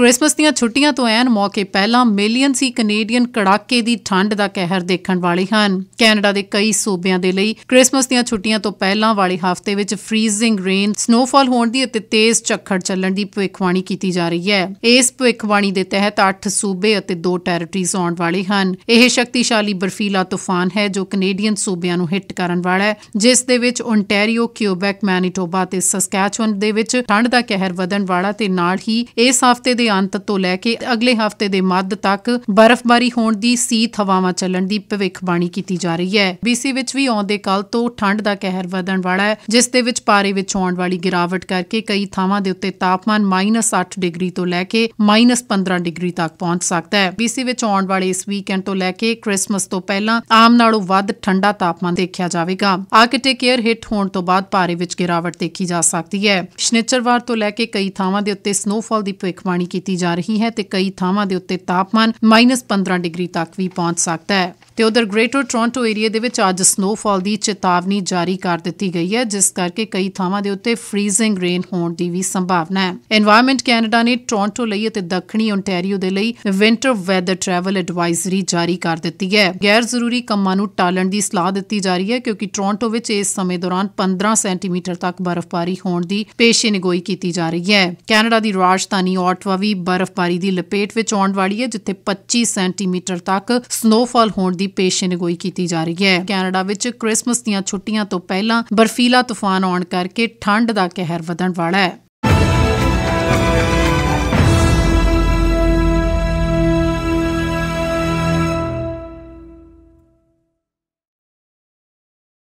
Christmas ਦੀਆਂ ਛੁੱਟੀਆਂ ਤੋਂ ਐਨ ਮੌਕੇ ਪਹਿਲਾਂ ਮਿਲੀਅਨ ਸੀ ਕੈਨੇਡੀਅਨ ਕੜਾਕੇ ਦੀ ਠੰਡ ਦਾ ਕਹਿਰ ਦੇਖਣ ਵਾਲੇ ਹਨ ਕੈਨੇਡਾ ਦੇ ਕਈ ਸੂਬਿਆਂ ਦੇ ਲਈ ਕ੍ਰਿਸਮਸ ਦੀਆਂ ਛੁੱਟੀਆਂ ਤੋਂ ਪਹਿਲਾਂ ਵਾਲੇ ਹਫ਼ਤੇ ਵਿੱਚ ਫ੍ਰੀਜ਼ਿੰਗ ਰੇਨ ਸਨੋਫਾਲ ਹੋਣ ਦੀ ਅਤੇ ਤੇਜ਼ ਝੱਖੜ ਚੱਲਣ ਦੀ ਭਵਿੱਖਬਾਣੀ ਕੀਤੀ ਜਾ ਰਹੀ ਹੈ ਇਸ ਭਵਿੱਖਬਾਣੀ ਦੇ ਤਹਿਤ 8 ਸੂਬੇ ਅਤੇ 2 ਟੈਰੀਟਰੀਜ਼ ਆਉਣ ਵਾਲੇ ਹਨ ਇਹ ਸ਼ਕਤੀਸ਼ਾਲੀ ਬਰਫੀਲਾ ਤੂਫਾਨ ਹੈ ਜੋ ਕੈਨੇਡੀਅਨ ਸੂਬਿਆਂ ਨੂੰ ਹਿੱਟ ਕਰਨ ਵਾਲਾ ਹੈ ਜਿਸ ਦੇ ਵਿੱਚ ਓਨਟਾਰੀਓ ਕਿਊਬੈਕ ਮੈਨੀਟੋਬਾ ਤੇ ਸਸਕੈਚੁਅਨ ਦੇ ਵਿੱਚ ਠੰਡ ਦਾ ਕਹਿਰ ਵਧਣ ਵਾਲਾ ਤੇ ਨਾਲ ਹੀ ਇਸ ਹਫ਼ਤੇ ਦੇ ਦੇ ਅੰਤ ਤੋਂ ਲੈ ਕੇ ਅਗਲੇ ਹਫਤੇ ਦੇ ਮੱਧ ਤੱਕ ਬਰਫ਼ਬਾਰੀ ਹੋਣ ਦੀ ਸੀ ਹਵਾਵਾਂ ਚੱਲਣ ਦੀ ਭਵਿੱਖਬਾਣੀ ਕੀਤੀ ਜਾ ਰਹੀ ਹੈ ਬੀਸੀ ਵਿੱਚ ਵੀ ਆਉਂਦੇ ਕੱਲ ਤੋਂ ਠੰਡ ਦਾ ਕਹਿਰ ਵਧਣ ਵਾਲਾ ਹੈ ਜਿਸ ਦੇ ਵਿੱਚ ਪਾਰੇ ਵਿੱਚ ਆਉਣ ਵਾਲੀ ਗਿਰਾਵਟ ਕਰਕੇ ਕਈ ਥਾਵਾਂ ਦੇ ਉੱਤੇ ਤਾਪਮਾਨ -8 ਡਿਗਰੀ ਤੋਂ ਲੈ ਕੇ -15 ਡਿਗਰੀ ਤੱਕ ਪਹੁੰਚ ਸਕਦਾ ਹੈ ਬੀਸੀ ਵਿੱਚ ਆਉਣ ਵਾਲੇ ਇਸ ਵੀਕਐਂਡ ਤੋਂ ਲੈ ਕੇ ਕ੍ਰਿਸਮਸ ਤੋਂ ਪਹਿਲਾਂ ਆਮ ਨਾਲੋਂ ਵੱਧ ਠੰਡਾ ਤਾਪਮਾਨ ਦੇਖਿਆ ਜਾਵੇਗਾ ਆਰਕਟਿਕ 에ਅਰ ਹਿੱਟ ਹੋਣ ਤੋਂ ਬਾਅਦ ਪਾਰੇ ਵਿੱਚ ਗਿਰਾਵਟ ਦੇਖੀ ਜਾ ਸਕਦੀ ਹੈ ਸ਼ਨੀਚਰਵਾਰ ਤੋਂ ਲੈ ਕੇ ਕਈ ਥਾਵਾਂ ਦੇ ਉੱਤੇ ਸਨੋਫਾਲ ਦੀ ਭਵਿੱਖਬਾਣੀ ਕੀਤੀ ਜਾ ਰਹੀ ਹੈ ਤੇ ਕਈ ਥਾਵਾਂ ਦੇ ਉੱਤੇ ਤਾਪਮਾਨ -15 ਡਿਗਰੀ ਤੱਕ ਵੀ ਪਹੁੰਚ ਸਕਦਾ ਹੈ ਤੇ ਉਧਰ ਗ੍ਰੇਟਰ ਟੋਰਾਂਟੋ ਏਰੀਆ ਦੇ ਵਿੱਚ ਅੱਜ ਸਨੋਫਾਲ ਦੀ ਚੇਤਾਵਨੀ ਜਾਰੀ ਕਰ ਦਿੱਤੀ ਗਈ ਹੈ ਜਿਸ ਕਰਕੇ ਕਈ ਥਾਵਾਂ ਦੇ ਉੱਤੇ ਫ੍ਰੀਜ਼ਿੰਗ ਰੇਨ ਹੋਣ ਦੀ ਵੀ ਸੰਭਾਵਨਾ ਹੈ এনवायरमेंट ਕੈਨੇਡਾ ਨੇ ਟੋਰਾਂਟੋ ਲਈ ਅਤੇ ਦੱਖਣੀ ਓਨਟਾਰੀਓ ਦੇ ਲਈ ਵਿੰਟਰ ਵੈਦਰ ਟਰੈਵਲ ਐਡਵਾਈਜ਼ਰੀ ਜਾਰੀ ਕਰ ਦਿੱਤੀ ਹੈ ਗੈਰ ਜ਼ਰੂਰੀ ਕੰਮਾਂ ਨੂੰ ਟਾਲਣ ਦੀ ਸਲਾਹ ਦਿੱਤੀ ਜਾ ਰਹੀ ਹੈ ਕਿਉਂਕਿ ਟੋਰਾਂਟੋ ਵਿੱਚ ਇਸ ਸਮੇਂ ਦੌਰਾਨ 15 ਸੈਂਟੀਮੀਟਰ ਤੱਕ ਬਰਫ਼ਬਾਰੀ ਹੋਣ ਦੀ ਨਿਗੋਈ ਕੀਤੀ ਜਾ ਰਹੀ ਹੈ ਕੈਨੇਡਾ ਦੀ ਰਾਜਧਾਨੀ ਆਟਵਾ ਵੀ ਬਰਫ਼ਬਾਰੀ ਦੀ ਲਪੇਟ ਵਿੱਚ ਆਉਣ ਵਾਲੀ ਹੈ ਜਿੱਥੇ 25 ਸੈਂਟੀਮੀਟਰ ਤੱਕ ਸਨੋਫਾਲ ਹੋਣ ਦੀ ਪੇਸ਼ੇਨਗੋਈ ਕੀਤੀ ਜਾ ਰਹੀ ਹੈ ਕੈਨੇਡਾ ਵਿੱਚ ਕ੍ਰਿਸਮਸ ਦੀਆਂ ਛੁੱਟੀਆਂ ਤੋਂ ਪਹਿਲਾਂ ਬਰਫੀਲਾ ਤੂਫਾਨ ਆਉਣ ਕਰਕੇ ਠੰਡ ਦਾ ਕਹਿਰ ਵਧਣ ਵਾਲਾ ਹੈ